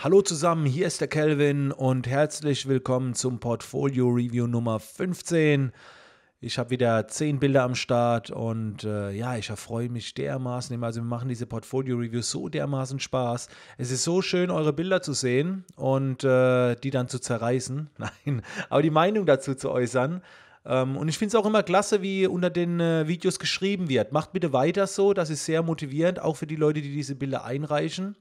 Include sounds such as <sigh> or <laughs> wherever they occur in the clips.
Hallo zusammen, hier ist der Kelvin und herzlich willkommen zum Portfolio Review Nummer 15. Ich habe wieder 10 Bilder am Start und äh, ja, ich erfreue mich dermaßen. Also, wir machen diese Portfolio Reviews so dermaßen Spaß. Es ist so schön, eure Bilder zu sehen und äh, die dann zu zerreißen. <laughs> Nein, aber die Meinung dazu zu äußern ähm, und ich finde es auch immer klasse, wie unter den äh, Videos geschrieben wird. Macht bitte weiter so, das ist sehr motivierend, auch für die Leute, die diese Bilder einreichen.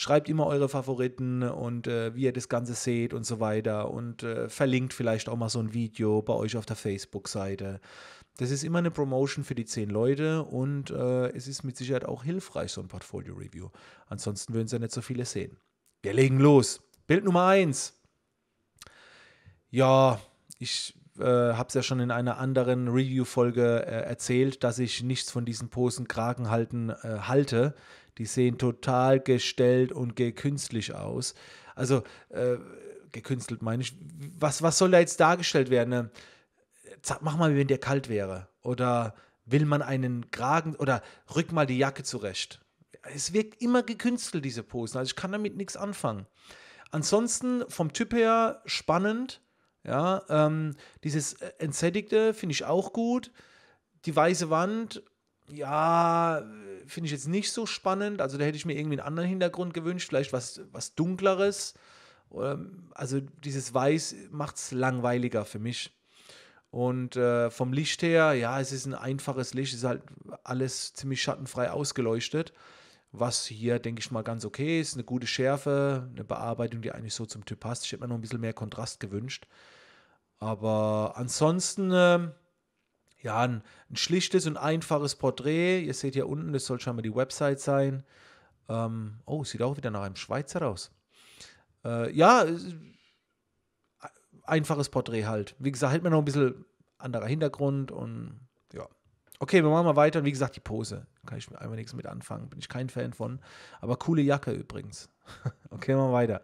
Schreibt immer eure Favoriten und äh, wie ihr das Ganze seht und so weiter und äh, verlinkt vielleicht auch mal so ein Video bei euch auf der Facebook-Seite. Das ist immer eine Promotion für die zehn Leute und äh, es ist mit Sicherheit auch hilfreich, so ein Portfolio-Review. Ansonsten würden es ja nicht so viele sehen. Wir legen los. Bild Nummer eins. Ja, ich äh, habe es ja schon in einer anderen Review-Folge äh, erzählt, dass ich nichts von diesen Posen Kragenhalten äh, halte. Die sehen total gestellt und gekünstlich aus. Also äh, gekünstelt meine ich. Was, was soll da jetzt dargestellt werden? Ne? Mach mal, wie wenn der kalt wäre. Oder will man einen Kragen oder rück mal die Jacke zurecht. Es wirkt immer gekünstelt, diese Posen. Also ich kann damit nichts anfangen. Ansonsten vom Typ her spannend. Ja, ähm, dieses äh, Entsättigte finde ich auch gut. Die weiße Wand, ja, finde ich jetzt nicht so spannend. Also da hätte ich mir irgendwie einen anderen Hintergrund gewünscht, vielleicht was, was Dunkleres. Ähm, also dieses Weiß macht es langweiliger für mich. Und äh, vom Licht her, ja, es ist ein einfaches Licht, es ist halt alles ziemlich schattenfrei ausgeleuchtet was hier, denke ich mal, ganz okay ist. Eine gute Schärfe, eine Bearbeitung, die eigentlich so zum Typ passt. Ich hätte mir noch ein bisschen mehr Kontrast gewünscht. Aber ansonsten, äh, ja, ein, ein, schlichtes und einfaches Porträt. Ihr seht hier unten, das soll scheinbar die Website sein. Ähm, oh, sieht auch wieder nach einem Schweizer aus. Äh, ja, äh, einfaches Porträt halt. Wie gesagt, hält man noch ein bisschen anderer Hintergrund und ja. Okay, wir machen mal weiter. Und wie gesagt, die Pose. Kann ich einfach nichts mit anfangen. Bin ich kein Fan von. Aber coole Jacke übrigens. <laughs> okay, mal weiter.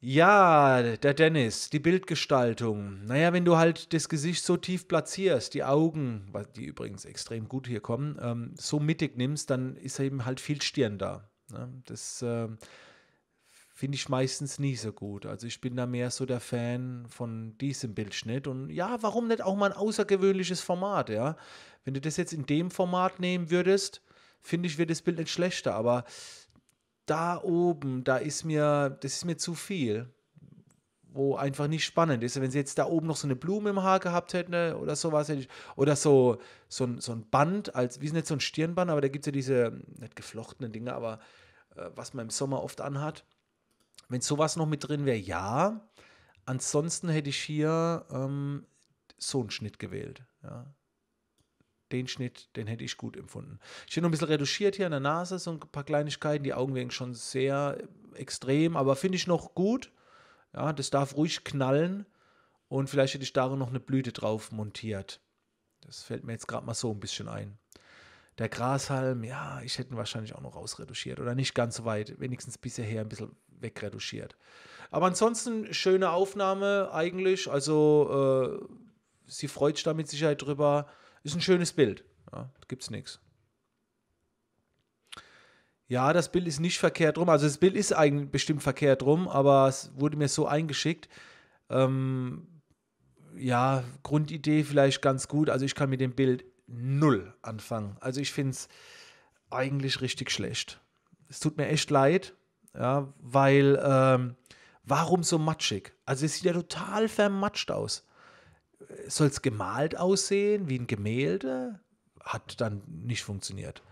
Ja, der Dennis, die Bildgestaltung. Naja, wenn du halt das Gesicht so tief platzierst, die Augen, die übrigens extrem gut hier kommen, ähm, so mittig nimmst, dann ist eben halt viel Stirn da. Ne? Das. Äh, finde ich meistens nie so gut. Also ich bin da mehr so der Fan von diesem Bildschnitt. Und ja, warum nicht auch mal ein außergewöhnliches Format, ja? Wenn du das jetzt in dem Format nehmen würdest, finde ich, wird das Bild nicht schlechter. Aber da oben, da ist mir, das ist mir zu viel. Wo einfach nicht spannend ist. Wenn sie jetzt da oben noch so eine Blume im Haar gehabt hätten oder sowas, hätte ich, oder so, so, ein, so ein Band, als, wie ist nicht so ein Stirnband, aber da gibt es ja diese, nicht geflochtenen Dinge, aber äh, was man im Sommer oft anhat wenn sowas noch mit drin wäre, ja. Ansonsten hätte ich hier ähm, so einen Schnitt gewählt. Ja. Den Schnitt, den hätte ich gut empfunden. Ich hätte noch ein bisschen reduziert hier an der Nase, so ein paar Kleinigkeiten. Die Augen wären schon sehr extrem, aber finde ich noch gut. Ja, das darf ruhig knallen. Und vielleicht hätte ich darin noch eine Blüte drauf montiert. Das fällt mir jetzt gerade mal so ein bisschen ein. Der Grashalm, ja, ich hätte ihn wahrscheinlich auch noch rausreduziert. Oder nicht ganz so weit, wenigstens bisher ein bisschen wegretuschiert. Aber ansonsten schöne Aufnahme eigentlich. Also äh, sie freut sich da mit Sicherheit drüber. Ist ein schönes Bild. Ja, gibt's nichts. Ja, das Bild ist nicht verkehrt rum. Also das Bild ist eigentlich bestimmt verkehrt rum, aber es wurde mir so eingeschickt. Ähm, ja, Grundidee vielleicht ganz gut. Also ich kann mit dem Bild null anfangen. Also ich finde es eigentlich richtig schlecht. Es tut mir echt leid. Ja, weil ähm, warum so matschig? Also es sieht ja total vermatscht aus. Soll es gemalt aussehen, wie ein Gemälde? Hat dann nicht funktioniert.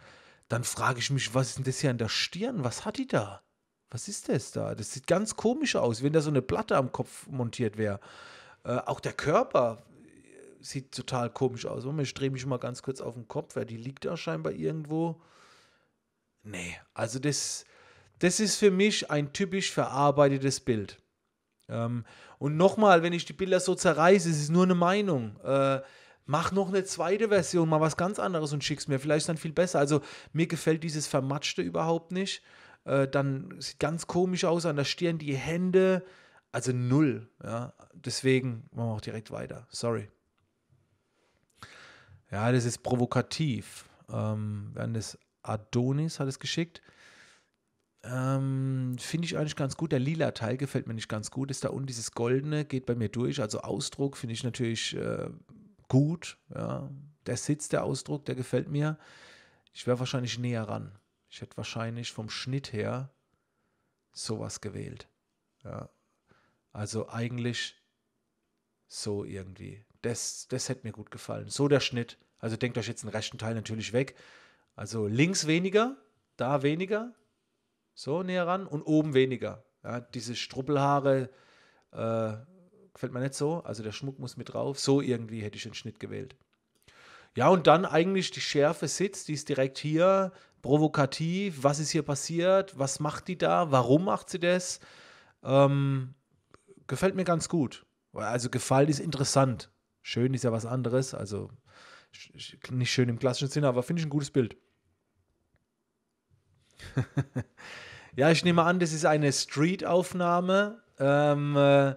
Dann frage ich mich, was ist denn das hier an der Stirn? Was hat die da? Was ist das da? Das sieht ganz komisch aus, wenn da so eine Platte am Kopf montiert wäre. Äh, auch der Körper sieht total komisch aus. Moment, ich drehe mich mal ganz kurz auf den Kopf. Ja, die liegt da scheinbar irgendwo. Nee, also das, das ist für mich ein typisch verarbeitetes Bild. Ähm, und nochmal, wenn ich die Bilder so zerreiße, es ist nur eine Meinung. Äh, mach noch eine zweite Version, mal was ganz anderes und schick's mir. Vielleicht dann viel besser. Also mir gefällt dieses Vermatschte überhaupt nicht. Äh, dann sieht ganz komisch aus an der Stirn, die Hände. Also null. Ja. Deswegen machen wir auch direkt weiter. Sorry. Ja, das ist provokativ. Ähm, das Adonis hat es geschickt. Ähm, finde ich eigentlich ganz gut. Der lila Teil gefällt mir nicht ganz gut. Ist da unten dieses goldene, geht bei mir durch. Also Ausdruck finde ich natürlich äh, gut. Ja. Der Sitz, der Ausdruck, der gefällt mir. Ich wäre wahrscheinlich näher ran. Ich hätte wahrscheinlich vom Schnitt her sowas gewählt. Ja. Also eigentlich so irgendwie. Das, das hätte mir gut gefallen. So der Schnitt. Also denkt euch jetzt den rechten Teil natürlich weg. Also links weniger, da weniger, so näher ran und oben weniger. Ja, diese Struppelhaare äh, gefällt mir nicht so. Also der Schmuck muss mit drauf. So irgendwie hätte ich den Schnitt gewählt. Ja, und dann eigentlich die Schärfe sitzt, die ist direkt hier, provokativ, was ist hier passiert, was macht die da, warum macht sie das? Ähm, gefällt mir ganz gut. Also gefallen ist interessant. Schön ist ja was anderes, also nicht schön im klassischen Sinne, aber finde ich ein gutes Bild. <laughs> Ja, ich nehme an, das ist eine Street-Aufnahme. Ähm, äh,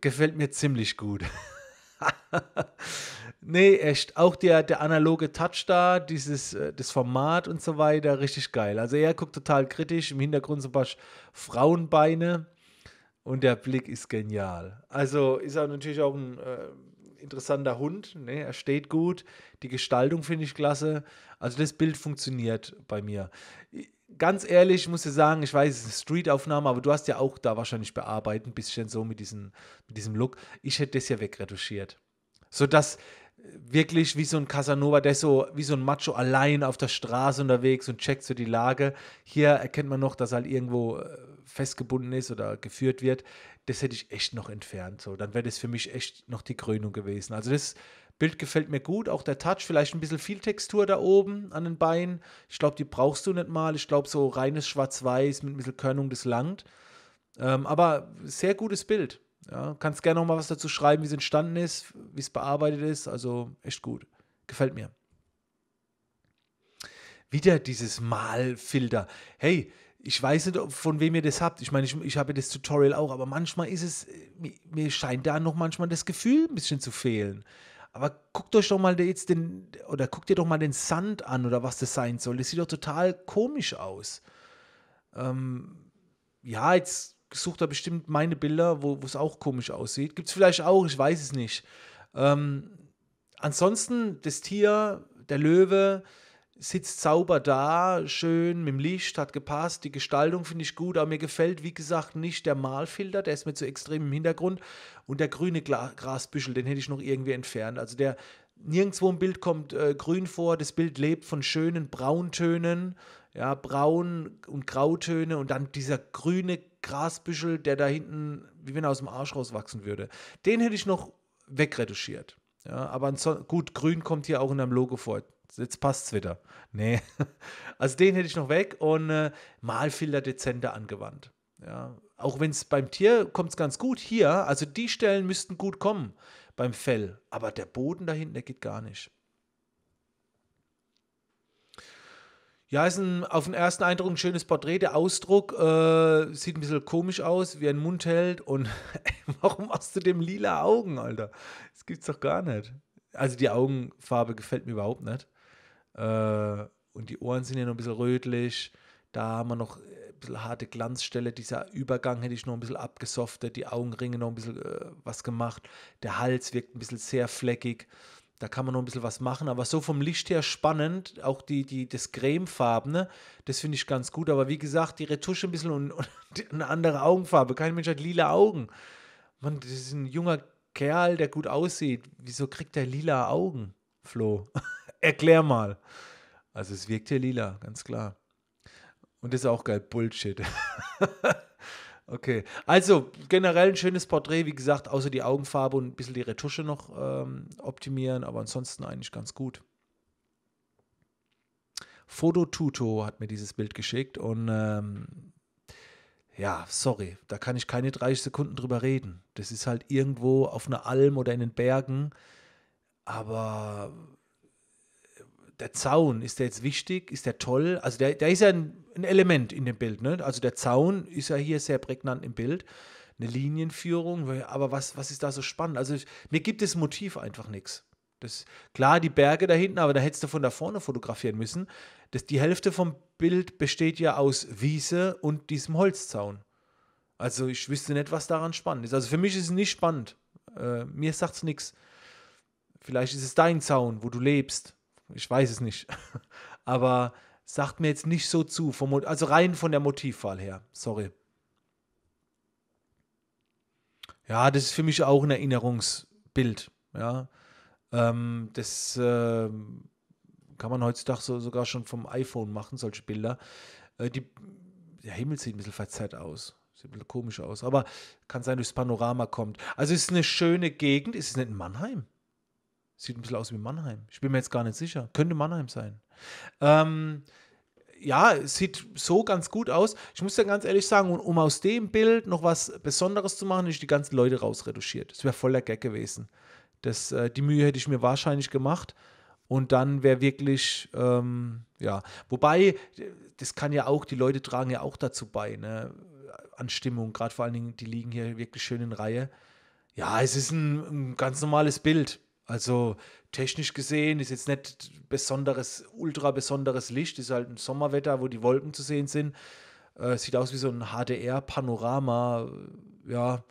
gefällt mir ziemlich gut. <laughs> nee, echt. Auch der, der analoge Touch da, dieses, äh, das Format und so weiter, richtig geil. Also er guckt total kritisch, im Hintergrund so ein paar Frauenbeine und der Blick ist genial. Also ist er natürlich auch ein äh, interessanter Hund. Ne? Er steht gut, die Gestaltung finde ich klasse. Also das Bild funktioniert bei mir ganz ehrlich, ich muss dir sagen, ich weiß, es ist eine Street-Aufnahme, aber du hast ja auch da wahrscheinlich bearbeitet, ein bisschen so mit, diesen, mit diesem Look. Ich hätte das ja wegretuschiert. Sodass äh, wirklich wie so ein Casanova, der ist so wie so ein Macho allein auf der Straße unterwegs und checkt so die Lage. Hier erkennt man noch, dass er halt irgendwo äh, festgebunden ist oder geführt wird. Das hätte ich echt noch entfernt. So, dann wäre das für mich echt noch die Krönung gewesen. Also das Bild gefällt mir gut, auch der Touch, vielleicht ein bisschen viel Textur da oben an den Beinen. Ich glaube, die brauchst du nicht mal. Ich glaube, so reines Schwarz-Weiß mit ein bisschen Körnung, das langt. Ähm, aber sehr gutes Bild. Ja, kannst gerne nochmal was dazu schreiben, wie es entstanden ist, wie es bearbeitet ist. Also echt gut. Gefällt mir. Wieder dieses Malfilter. Hey, ich weiß nicht, von wem ihr das habt. Ich meine, ich, ich habe das Tutorial auch, aber manchmal ist es, mir, mir scheint da noch manchmal das Gefühl ein bisschen zu fehlen aber guckt euch doch mal jetzt den, oder guckt ihr doch mal den Sand an oder was das sein soll. Das sieht doch total komisch aus. Ähm, ja, jetzt sucht er bestimmt meine Bilder, wo es auch komisch aussieht. Gibt es vielleicht auch, ich weiß es nicht. Ähm, ansonsten, das Tier, der Löwe, sitzt sauber da, schön mit dem Licht, hat gepasst, die Gestaltung finde ich gut, aber mir gefällt, wie gesagt, nicht der Malfilter, der ist mir zu extrem im Hintergrund und der grüne Grasbüschel, den hätte ich noch irgendwie entfernt. Also der nirgendwo im Bild kommt äh, grün vor, das Bild lebt von schönen Brauntönen, ja, Braun- und Grautöne und dann dieser grüne Grasbüschel, der da hinten, wie wenn er aus dem Arsch rauswachsen würde. Den hätte ich noch wegretuschiert. Ja, aber gut, grün kommt hier auch in einem Logo vor. Jetzt passt es wieder. Nee. <laughs> Also den hätte ich noch weg und äh, Malfilter dezenter angewandt. Ja. Auch wenn es beim Tier kommt es ganz gut. Hier, also die Stellen müssten gut kommen beim Fell. Aber der Boden da hinten, der geht gar nicht. Ja, ist ein, auf den ersten Eindruck ein schönes Porträt. Der Ausdruck äh, sieht ein bisschen komisch aus, wie ein Mund hält. Und <laughs> ey, warum hast du dem lila Augen, Alter? Das gibt's doch gar nicht. Also die Augenfarbe gefällt mir überhaupt nicht. Äh, und die Ohren sind ja noch ein bisschen rötlich. Da haben wir noch äh, ein bisschen harte Glanzstelle. Dieser Übergang hätte ich noch ein bisschen abgesoftet, die Augenringe noch ein bisschen äh, was gemacht. Der Hals wirkt ein bisschen sehr fleckig. Da kann man noch ein bisschen was machen, aber so vom Licht her spannend, auch die, die, das cremefarbene, das finde ich ganz gut. Aber wie gesagt, die Retusche ein bisschen und, <laughs> und eine andere Augenfarbe. Kein Mensch hat lila Augen. Man, das ist ein junger Kerl, der gut aussieht. Wieso kriegt der lila Augen, Flo? <laughs> erklär mal. Also es wirkt hier lila, ganz klar. Und das ist auch geil, Bullshit. <laughs> okay, also generell ein schönes Porträt, wie gesagt, außer die Augenfarbe und ein bisschen die Retusche noch ähm, optimieren, aber ansonsten eigentlich ganz gut. Fototuto hat mir dieses Bild geschickt und ähm, ja, sorry, da kann ich keine 30 Sekunden drüber reden. Das ist halt irgendwo auf einer Alm oder in den Bergen, aber der Zaun, ist der jetzt wichtig? Ist der toll? Also der, der ist ja ein, ein Element in dem Bild. Ne? Also der Zaun ist ja hier sehr prägnant im Bild. Eine Linienführung, aber was, was ist da so spannend? Also ich, mir gibt das Motiv einfach nichts. Das, klar, die Berge da hinten, aber da hättest du von da vorne fotografieren müssen. Das, die Hälfte vom Bild besteht ja aus Wiese und diesem Holzzaun. Also ich wüsste nicht, was daran spannend ist. Also für mich ist es nicht spannend. Äh, mir sagt es nichts. Vielleicht ist es dein Zaun, wo du lebst. Ich weiß es nicht. <laughs> Aber sagt mir jetzt nicht so zu. also rein von der Motivwahl her. Sorry. Ja, das ist für mich auch ein Erinnerungsbild. Ja. Ähm, das äh, kann man heutzutage so, sogar schon vom iPhone machen, solche Bilder. Äh, die, der Himmel sieht ein bisschen verzerrt aus. Sieht ein bisschen komisch aus. Aber kann sein, durchs Panorama kommt. Also es ist eine schöne Gegend. Ist Es nicht in Mannheim. Sieht ein bisschen aus wie Mannheim. Ich bin mir jetzt gar nicht sicher. Könnte Mannheim sein. Ähm, ja, es sieht so ganz gut aus. Ich muss ja ganz ehrlich sagen, und um aus dem Bild noch was Besonderes zu machen, ist die ganzen Leute rausretuschiert. Das wäre voller Gag gewesen. Das, äh, die Mühe hätte ich mir wahrscheinlich gemacht. Und dann wäre wirklich, ähm, ja, wobei, das kann ja auch, die Leute tragen ja auch dazu bei, ne? An Stimmung, gerade vor allen Dingen, die liegen hier wirklich schön in Reihe. Ja, es ist ein, ein ganz normales Bild. Also technisch gesehen ist jetzt nicht besonderes, ultra besonderes Licht, ist halt ein Sommerwetter, wo die Wolken zu sehen sind. Äh, sieht aus wie so ein HDR-Panorama. Äh, ja,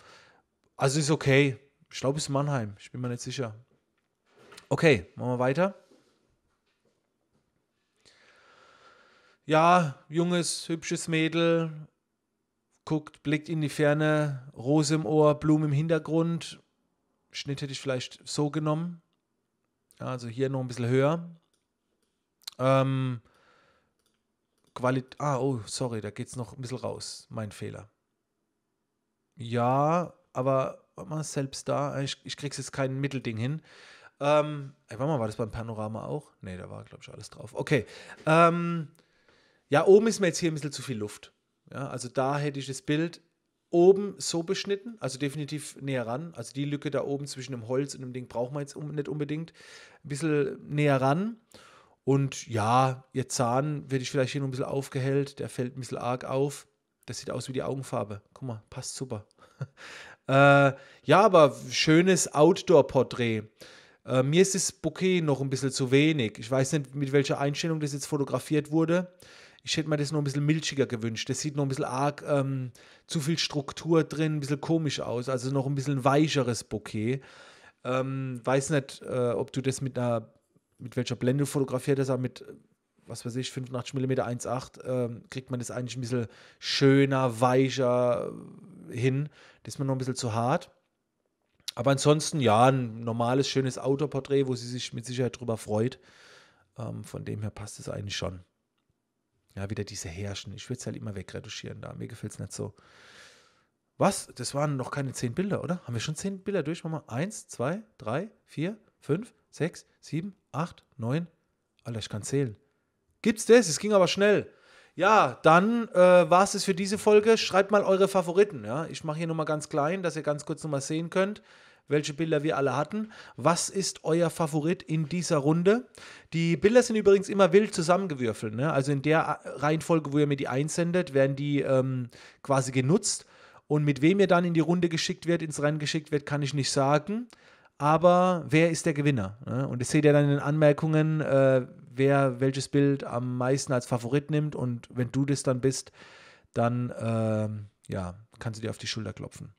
also ist okay. Ich glaube, es ist Mannheim. Ich bin mir nicht sicher. Okay, machen wir weiter. Ja, junges, hübsches Mädel guckt, blickt in die Ferne, Rose im Ohr, Blumen im Hintergrund Schnitt hätte ich vielleicht so genommen. Ja, also hier noch ein bisschen höher. Ähm, Qualität. Ah, oh, sorry, da geht es noch ein bisschen raus. Mein Fehler. Ja, aber warte mal, selbst da, ich, ich krieg's jetzt kein Mittelding hin. Ähm, ey, warte mal, war das beim Panorama auch? Ne, da war, glaube ich, alles drauf. Okay. Ähm, ja, oben ist mir jetzt hier ein bisschen zu viel Luft. Ja, also da hätte ich das Bild oben so beschnitten, also definitiv näher ran. Also die Lücke da oben zwischen dem Holz und dem Ding braucht man jetzt nicht unbedingt. Ein bisschen näher ran. Und ja, ihr Zahn werde ich vielleicht hier noch ein bisschen aufgehellt. Der fällt ein bisschen arg auf. Das sieht aus wie die Augenfarbe. Guck mal, passt super. <laughs> äh, ja, aber schönes Outdoor-Porträt. Äh, mir ist das Bouquet noch ein bisschen zu wenig. Ich weiß nicht, mit welcher Einstellung das jetzt fotografiert wurde ich hätte mir das noch ein bisschen milchiger gewünscht. Das sieht noch ein bisschen arg ähm, zu viel Struktur drin, ein bisschen komisch aus. Also noch ein bisschen weicheres Bouquet. Ähm, weiß nicht, äh, ob du das mit einer, mit welcher Blende fotografiert hast, aber mit, was weiß ich, 85 mm 1.8, ähm, kriegt man das eigentlich ein bisschen schöner, weicher äh, hin. Das ist mir noch ein bisschen zu hart. Aber ansonsten, ja, ein normales, schönes Autoporträt, wo sie sich mit Sicherheit drüber freut. Ähm, von dem her passt es eigentlich schon. Ja, wieder diese herrschen. Ich würde es halt immer wegretuschieren da. Mir gefällt es nicht so. Was? Das waren noch keine zehn Bilder, oder? Haben wir schon zehn Bilder durch? Machen wir eins, zwei, drei, vier, fünf, sechs, sieben, acht, neun. Alter, ich kann zählen. Gibt's das? Es ging aber schnell. Ja, dann äh, war es für diese Folge. Schreibt mal eure Favoriten. Ja? Ich mache hier nochmal ganz klein, dass ihr ganz kurz nochmal sehen könnt welche Bilder wir alle hatten. Was ist euer Favorit in dieser Runde? Die Bilder sind übrigens immer wild zusammengewürfelt. Ne? Also in der äh, Reihenfolge, wo ihr mir die einsendet, werden die ähm, quasi genutzt. Und mit wem ihr dann in die Runde geschickt wird, ins Rennen geschickt wird, kann ich nicht sagen. Aber wer ist der Gewinner? Ne? Und das seht ihr dann in den Anmerkungen, äh, wer welches Bild am meisten als Favorit nimmt. Und wenn du das dann bist, dann äh, ja, kannst du dir auf die Schulter klopfen.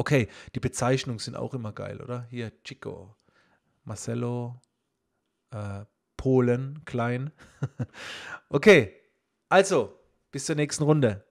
Okay, die Bezeichnungen sind auch immer geil, oder? Hier Chico, Marcelo, äh, Polen, klein. <laughs> okay, also bis zur nächsten Runde.